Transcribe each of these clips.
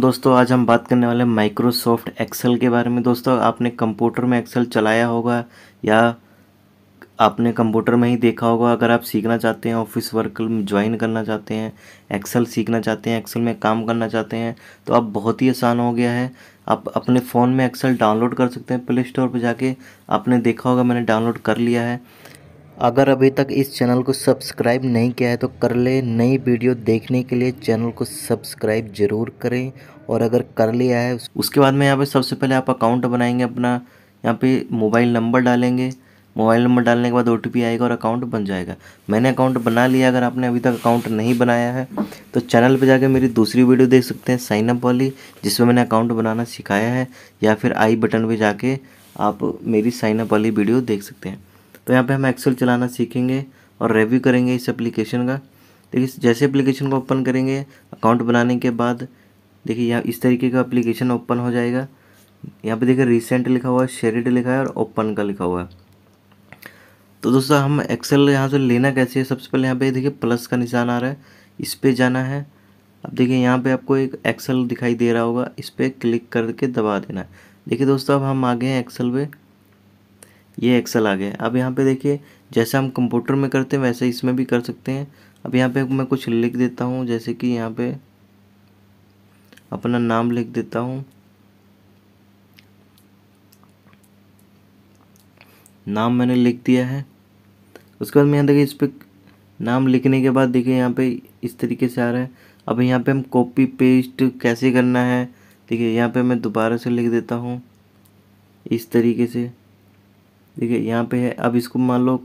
दोस्तों आज हम बात करने वाले माइक्रोसॉफ्ट एक्सेल के बारे में दोस्तों आपने कंप्यूटर में एक्सेल चलाया होगा या आपने कंप्यूटर में ही देखा होगा अगर आप सीखना चाहते हैं ऑफिस वर्क ज्वाइन करना चाहते हैं एक्सेल सीखना चाहते हैं एक्सेल में काम करना चाहते हैं तो अब बहुत ही आसान हो गया है आप अपने फ़ोन में एक्सेल डाउनलोड कर सकते हैं प्ले स्टोर पर जाके आपने देखा होगा मैंने डाउनलोड कर लिया है अगर अभी तक इस चैनल को सब्सक्राइब नहीं किया है तो कर ले नई वीडियो देखने के लिए चैनल को सब्सक्राइब ज़रूर करें और अगर कर लिया है उसके बाद में यहाँ पे सबसे पहले आप अकाउंट बनाएंगे अपना यहाँ पे मोबाइल नंबर डालेंगे मोबाइल नंबर डालने के बाद ओ आएगा और अकाउंट बन जाएगा मैंने अकाउंट बना लिया अगर आपने अभी तक अकाउंट नहीं बनाया है तो चैनल पर जाकर मेरी दूसरी वीडियो देख सकते हैं साइनअप वाली जिसमें मैंने अकाउंट बनाना सिखाया है या फिर आई बटन पर जाके आप मेरी साइनअप वाली वीडियो देख सकते हैं तो यहाँ पे हम एक्सेल चलाना सीखेंगे और रेव्यू करेंगे इस एप्लीकेशन का देखिए जैसे एप्लीकेशन को ओपन करेंगे अकाउंट बनाने के बाद देखिए यहाँ इस तरीके का एप्लीकेशन ओपन हो जाएगा यहाँ पे देखिए रिसेंट लिखा हुआ है शेरिड लिखा है और ओपन का लिखा हुआ है तो दोस्तों हम एक्सेल यहाँ से लेना कैसे है सबसे पहले यहाँ पे देखिए प्लस का निशान आ रहा है इस पर जाना है अब देखिए यहाँ पे आपको एक एक्सेल दिखाई दे रहा होगा इस पर क्लिक करके दबा देना है देखिए दोस्तों अब हम आ गए हैं एक्सेल पर ये एक्सल आ गया अब यहाँ पे देखिए जैसे हम कंप्यूटर में करते हैं वैसे इसमें भी कर सकते हैं अब यहाँ पे मैं कुछ लिख देता हूँ जैसे कि यहाँ पे अपना नाम लिख देता हूँ नाम मैंने लिख दिया है उसके बाद मैं यहाँ देखिए इस पर नाम लिखने के बाद देखिए यहाँ पे इस तरीके से आ रहा है अब यहाँ पे हम कॉपी पेस्ट कैसे करना है देखिए यहाँ पे मैं दोबारा से लिख देता हूँ इस तरीके से देखिए यहाँ पे है अब इसको मान लो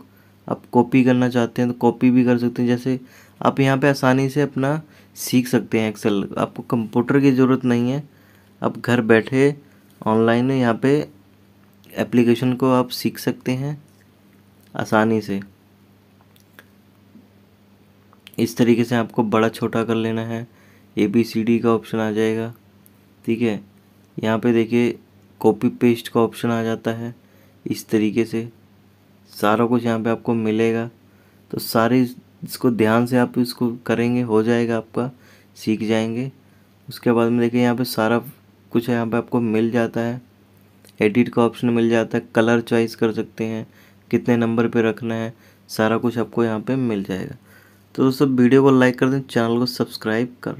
आप कॉपी करना चाहते हैं तो कॉपी भी कर सकते हैं जैसे आप यहाँ पे आसानी से अपना सीख सकते हैं एक्सेल आपको कंप्यूटर की ज़रूरत नहीं है आप घर बैठे ऑनलाइन यहाँ पे एप्लीकेशन को आप सीख सकते हैं आसानी से इस तरीके से आपको बड़ा छोटा कर लेना है ए बी सी डी का ऑप्शन आ जाएगा ठीक है यहाँ पे देखिए कॉपी पेस्ट का ऑप्शन आ जाता है इस तरीके से सारा कुछ यहाँ पे आपको मिलेगा तो सारे इसको ध्यान से आप इसको करेंगे हो जाएगा आपका सीख जाएंगे उसके बाद में देखिए यहाँ पे सारा कुछ यहाँ पे आपको मिल जाता है एडिट का ऑप्शन मिल जाता है कलर चॉइस कर सकते हैं कितने नंबर पे रखना है सारा कुछ आपको यहाँ पे मिल जाएगा तो दोस्तों वीडियो को लाइक कर दें चैनल को सब्सक्राइब कर